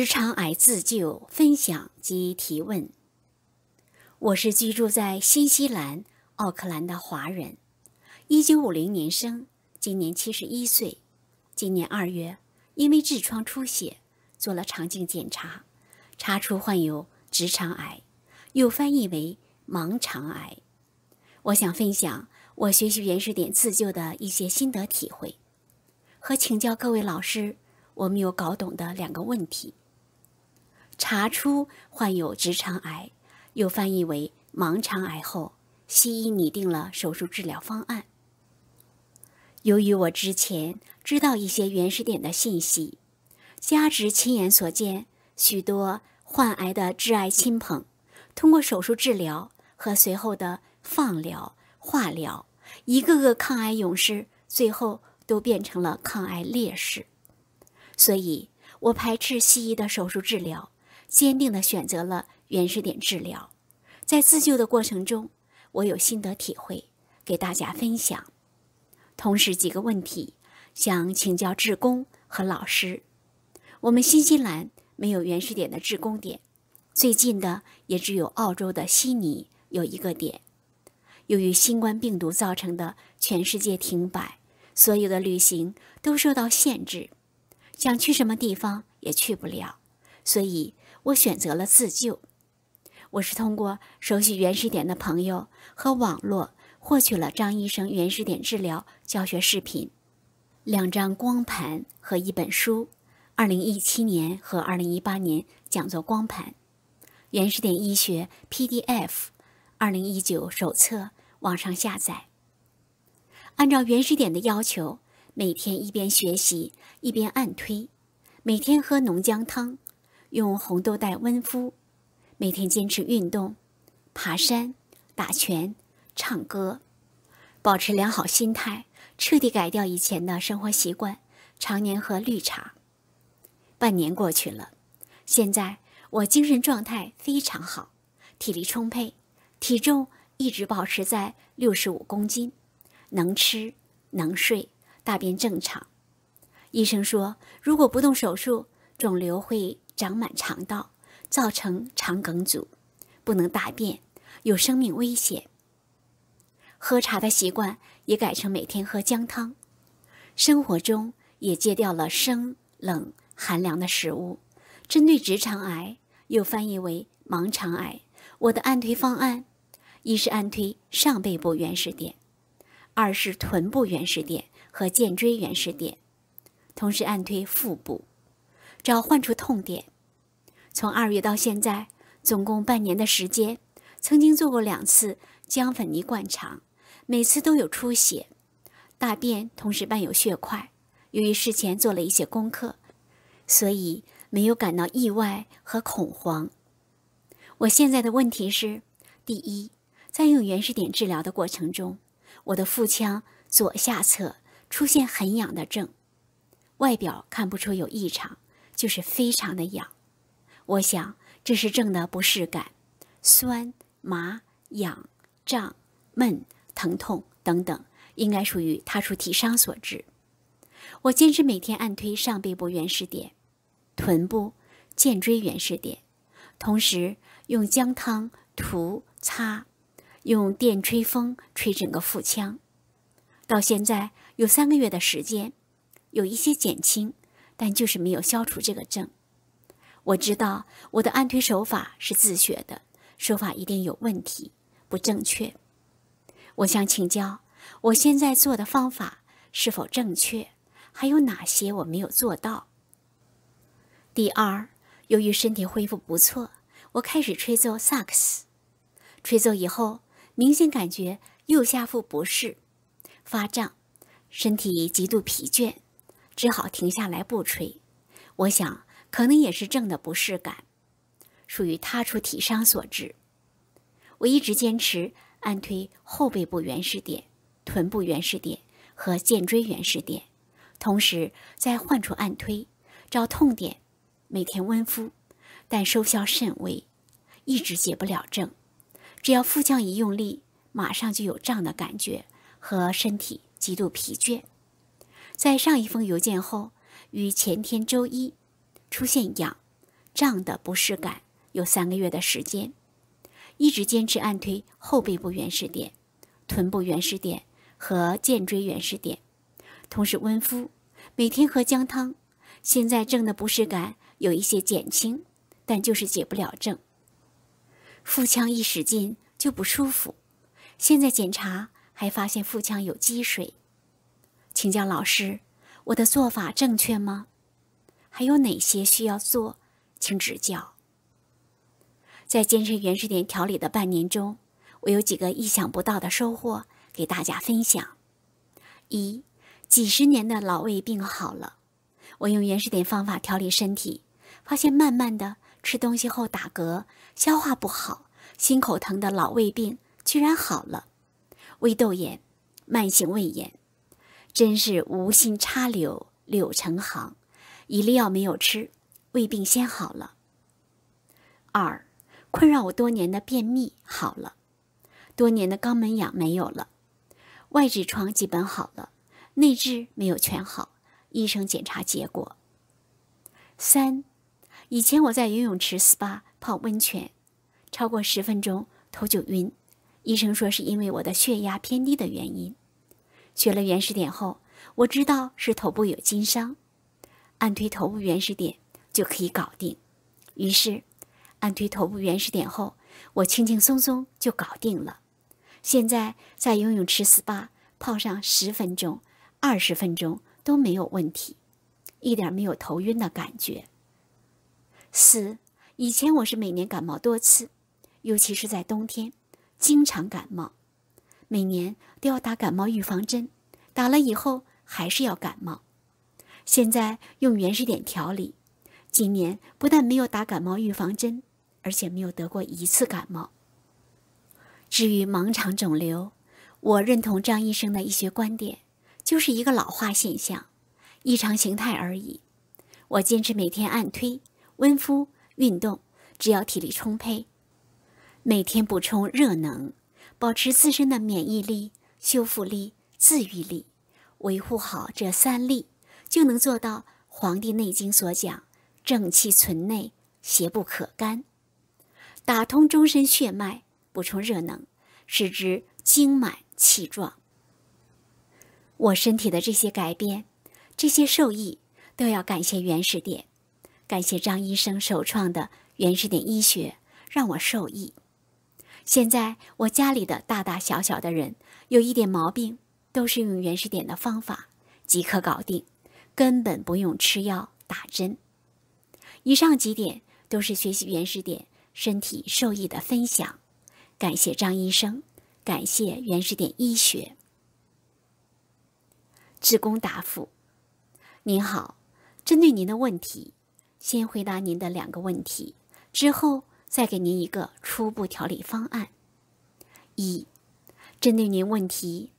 直肠癌自救分享及提问。我是居住在新西兰奥克兰的华人，一九五零年生，今年七十一岁。今年二月因为痔疮出血做了肠镜检查，查出患有直肠癌，又翻译为盲肠癌。我想分享我学习原始点自救的一些心得体会，和请教各位老师，我们有搞懂的两个问题。查出患有直肠癌，又翻译为盲肠癌后，西医拟定了手术治疗方案。由于我之前知道一些原始点的信息，加之亲眼所见，许多患癌的挚爱亲朋，通过手术治疗和随后的放疗、化疗，一个个抗癌勇士最后都变成了抗癌烈士，所以我排斥西医的手术治疗。坚定地选择了原始点治疗，在自救的过程中，我有心得体会，给大家分享。同时，几个问题想请教志工和老师：我们新西兰没有原始点的志工点，最近的也只有澳洲的悉尼有一个点。由于新冠病毒造成的全世界停摆，所有的旅行都受到限制，想去什么地方也去不了，所以。我选择了自救。我是通过熟悉原始点的朋友和网络，获取了张医生原始点治疗教学视频、两张光盘和一本书。2017年和2018年讲座光盘、原始点医学 PDF、2019手册网上下载。按照原始点的要求，每天一边学习一边按推，每天喝浓姜汤。用红豆袋温敷，每天坚持运动，爬山、打拳、唱歌，保持良好心态，彻底改掉以前的生活习惯，常年喝绿茶。半年过去了，现在我精神状态非常好，体力充沛，体重一直保持在六十五公斤，能吃能睡，大便正常。医生说，如果不动手术，肿瘤会。长满肠道，造成肠梗阻，不能大便，有生命危险。喝茶的习惯也改成每天喝姜汤，生活中也戒掉了生冷寒凉的食物。针对直肠癌，又翻译为盲肠癌。我的按推方案，一是按推上背部原始点，二是臀部原始点和剑椎原始点，同时按推腹部，找患处痛点。从二月到现在，总共半年的时间，曾经做过两次姜粉泥灌肠，每次都有出血，大便同时伴有血块。由于事前做了一些功课，所以没有感到意外和恐慌。我现在的问题是：第一，在用原始点治疗的过程中，我的腹腔左下侧出现很痒的症，外表看不出有异常，就是非常的痒。我想，这是症的不适感，酸、麻、痒、胀、闷、疼痛等等，应该属于他处体伤所致。我坚持每天按推上背部原始点、臀部、颈椎原始点，同时用姜汤涂擦，用电吹风吹整个腹腔。到现在有三个月的时间，有一些减轻，但就是没有消除这个症。我知道我的按推手法是自学的手法一定有问题，不正确。我想请教，我现在做的方法是否正确？还有哪些我没有做到？第二，由于身体恢复不错，我开始吹奏萨克斯。吹奏以后，明显感觉右下腹不适、发胀，身体极度疲倦，只好停下来不吹。我想。可能也是症的不适感，属于他处体伤所致。我一直坚持按推后背部原始点、臀部原始点和肩椎原始点，同时在患处按推，找痛点，每天温敷，但收效甚微，一直解不了症。只要腹腔一用力，马上就有胀的感觉和身体极度疲倦。在上一封邮件后，于前天周一。出现痒、胀的不适感有三个月的时间，一直坚持按推后背部原始点、臀部原始点和肩椎原始点，同时温敷，每天喝姜汤。现在症的不适感有一些减轻，但就是解不了症。腹腔一使劲就不舒服，现在检查还发现腹腔有积水。请教老师，我的做法正确吗？还有哪些需要做，请指教。在坚持原始点调理的半年中，我有几个意想不到的收获，给大家分享：一，几十年的老胃病好了。我用原始点方法调理身体，发现慢慢的吃东西后打嗝、消化不好、心口疼的老胃病居然好了。胃窦炎、慢性胃炎，真是无心插柳，柳成行。一粒药没有吃，胃病先好了。二，困扰我多年的便秘好了，多年的肛门痒没有了，外痔疮基本好了，内痔没有全好。医生检查结果。三，以前我在游泳池 SPA 泡温泉，超过十分钟头就晕，医生说是因为我的血压偏低的原因。学了原始点后，我知道是头部有筋伤。按推头部原始点就可以搞定。于是，按推头部原始点后，我轻轻松松就搞定了。现在在游泳池 SPA 泡上十分钟、二十分钟都没有问题，一点没有头晕的感觉。四，以前我是每年感冒多次，尤其是在冬天，经常感冒，每年都要打感冒预防针，打了以后还是要感冒。现在用原始点调理，今年不但没有打感冒预防针，而且没有得过一次感冒。至于盲肠肿瘤，我认同张医生的医学观点，就是一个老化现象，异常形态而已。我坚持每天按推、温敷、运动，只要体力充沛，每天补充热能，保持自身的免疫力、修复力、自愈力，维护好这三力。就能做到《黄帝内经》所讲“正气存内，邪不可干”，打通终身血脉，补充热能，使之精满气壮。我身体的这些改变，这些受益，都要感谢元始点，感谢张医生首创的元始点医学，让我受益。现在我家里的大大小小的人，有一点毛病，都是用元始点的方法即可搞定。根本不用吃药打针。以上几点都是学习原始点身体受益的分享，感谢张医生，感谢原始点医学。职工答复：您好，针对您的问题，先回答您的两个问题，之后再给您一个初步调理方案。一，针对您问题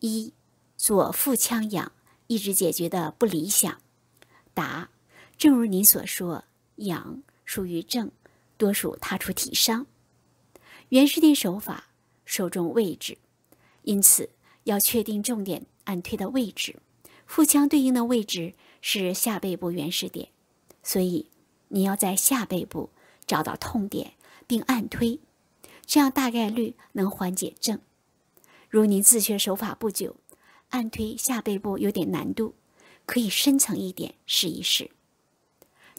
一，左腹腔氧。一直解决的不理想。答：正如您所说，痒属于症，多数它出体伤。原始点手法，受众位置，因此要确定重点按推的位置。腹腔对应的位置是下背部原始点，所以你要在下背部找到痛点并按推，这样大概率能缓解症。如您自学手法不久。按推下背部有点难度，可以深层一点试一试。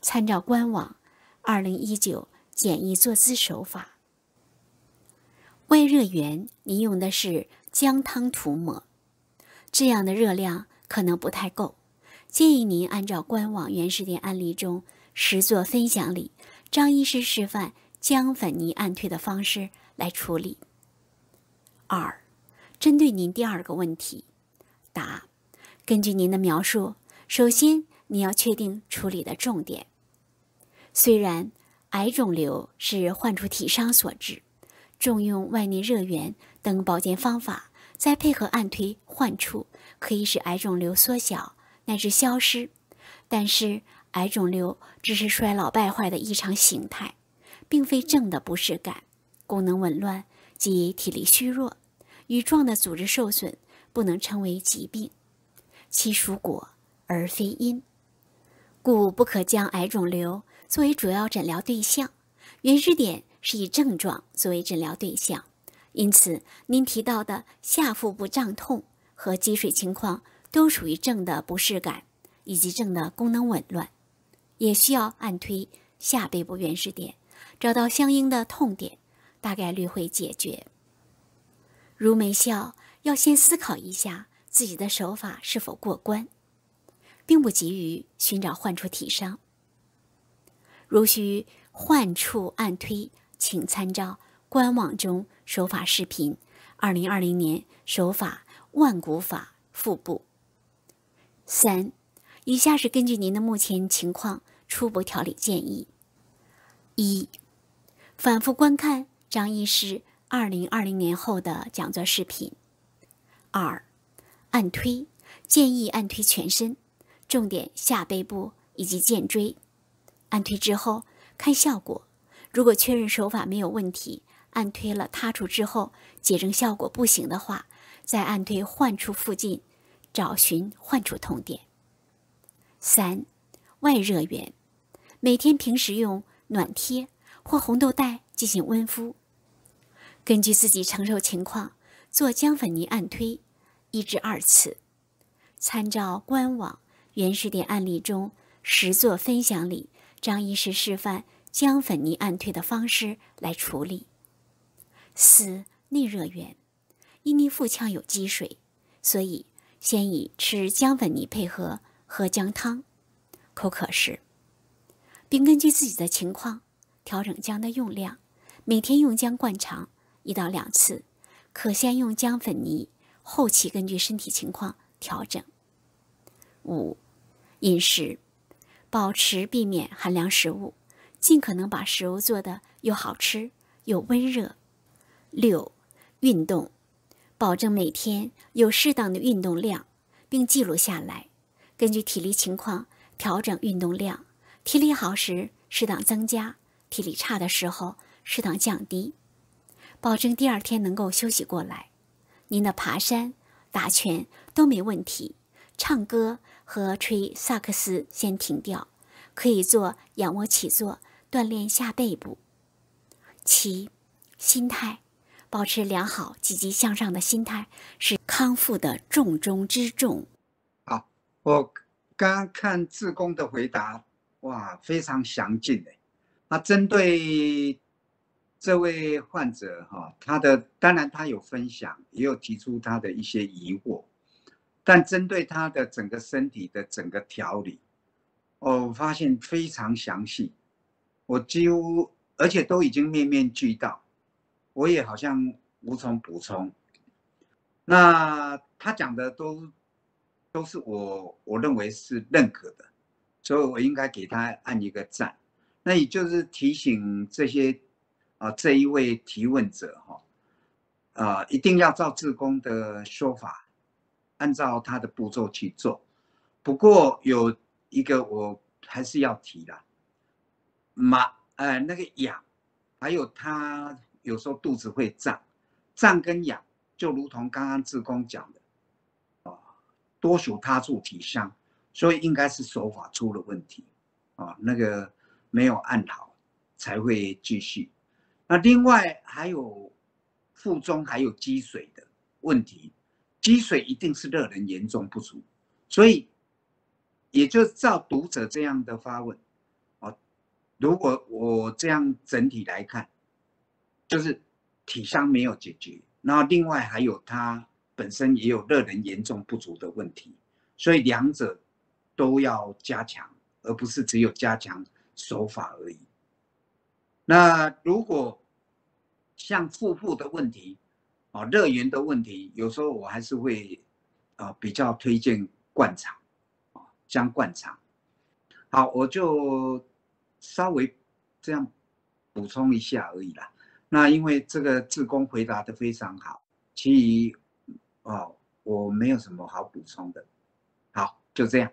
参照官网二零一九简易坐姿手法。外热源，您用的是姜汤涂抹，这样的热量可能不太够，建议您按照官网原始点案例中实做分享里张医师示范姜粉泥按推的方式来处理。二，针对您第二个问题。答：根据您的描述，首先你要确定处理的重点。虽然癌肿瘤是患处体伤所致，重用外内热源等保健方法，再配合按推患处，可以使癌肿瘤缩小乃至消失。但是，癌肿瘤只是衰老败坏的异常形态，并非正的不适感、功能紊乱及体力虚弱、与状的组织受损。不能称为疾病，其属果而非因，故不可将癌肿瘤作为主要诊疗对象。原始点是以症状作为诊疗对象，因此您提到的下腹部胀痛和积水情况都属于症的不适感以及症的功能紊乱，也需要按推下背部原始点，找到相应的痛点，大概率会解决。如没效。要先思考一下自己的手法是否过关，并不急于寻找患处体伤。如需患处按推，请参照官网中手法视频《二零二零年手法万古法腹部三》。以下是根据您的目前情况初步调理建议：一、反复观看张医师二零二零年后的讲座视频。二，按推建议按推全身，重点下背部以及肩椎。按推之后看效果，如果确认手法没有问题，按推了他处之后，解症效果不行的话，再按推患处附近，找寻患处痛点。三，外热源，每天平时用暖贴或红豆袋进行温敷，根据自己承受情况做姜粉泥按推。一至二次，参照官网《原始点案例中实作分享》里张医师示范姜粉泥按推的方式来处理。四内热源，因为腹腔有积水，所以先以吃姜粉泥配合喝姜汤，口渴时，并根据自己的情况调整姜的用量，每天用姜灌肠一到两次，可先用姜粉泥。后期根据身体情况调整。五、饮食，保持避免寒凉食物，尽可能把食物做的又好吃又温热。六、运动，保证每天有适当的运动量，并记录下来，根据体力情况调整运动量，体力好时适当增加，体力差的时候适当降低，保证第二天能够休息过来。您的爬山、打拳都没问题，唱歌和吹萨克斯先停掉，可以做仰卧起坐，锻炼下背部。七，心态，保持良好、积极向上的心态是康复的重中之重。好，我刚刚看志工的回答，哇，非常详尽的，那针对。这位患者哈，他的当然他有分享，也有提出他的一些疑惑，但针对他的整个身体的整个调理，我发现非常详细，我几乎而且都已经面面俱到，我也好像无从补充。那他讲的都都是我我认为是认可的，所以我应该给他按一个赞。那也就是提醒这些。啊，这一位提问者哈，啊，一定要照志工的说法，按照他的步骤去做。不过有一个我还是要提的，麻呃，那个痒，还有他有时候肚子会胀，胀跟痒就如同刚刚志工讲的，啊，多属他处体伤，所以应该是手法出了问题，啊，那个没有按好才会继续。那另外还有腹中还有积水的问题，积水一定是热能严重不足，所以也就照读者这样的发问，哦，如果我这样整体来看，就是体伤没有解决，那另外还有他本身也有热能严重不足的问题，所以两者都要加强，而不是只有加强手法而已。那如果像腹部的问题，啊，乐园的问题，有时候我还是会，啊，比较推荐灌肠，啊，姜灌肠。好，我就稍微这样补充一下而已啦。那因为这个志工回答的非常好，其余，哦，我没有什么好补充的。好，就这样。